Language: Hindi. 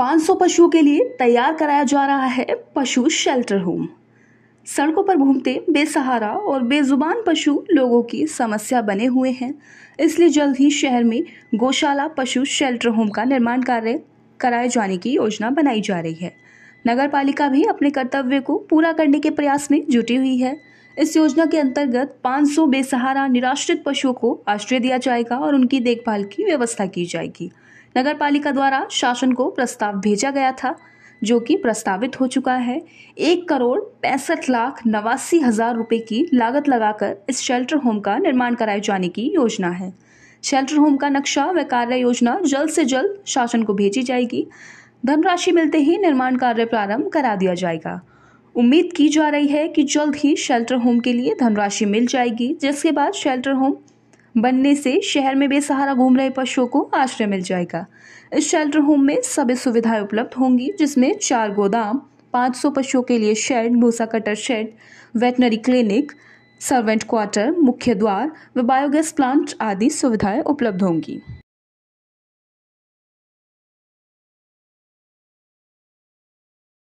500 पशुओं के लिए तैयार कराया जा रहा है पशु शेल्टर होम सड़कों पर घूमते बेसहारा और बेजुबान पशु लोगों की समस्या बने हुए हैं इसलिए जल्द ही शहर में गौशाला पशु शेल्टर होम का निर्माण कार्य कराए जाने की योजना बनाई जा रही है नगर पालिका भी अपने कर्तव्य को पूरा करने के प्रयास में जुटी हुई है इस योजना के अंतर्गत 500 बेसहारा निराश्रित पशुओं को आश्रय दिया जाएगा और उनकी देखभाल की व्यवस्था की जाएगी नगर पालिका द्वारा शासन को प्रस्ताव भेजा गया था जो कि प्रस्तावित हो चुका है एक करोड़ पैंसठ लाख नवासी हजार रुपये की लागत लगाकर इस शेल्टर होम का निर्माण कराए जाने की योजना है शेल्टर होम का नक्शा व कार्य योजना जल्द से जल्द शासन को भेजी जाएगी धनराशि मिलते ही निर्माण कार्य प्रारंभ करा दिया जाएगा उम्मीद की जा रही है कि जल्द ही शेल्टर होम के लिए धनराशि मिल जाएगी जिसके बाद शेल्टर होम बनने से शहर में बेसहारा घूम रहे पशुओं को आश्रय मिल जाएगा इस शेल्टर होम में सभी सुविधाएं उपलब्ध होंगी जिसमें चार गोदाम 500 पशुओं के लिए शेड भूसा cutter shed veterinary clinic servant quarter मुख्य द्वार व बायोगैस प्लांट आदि सुविधाएं उपलब्ध होंगी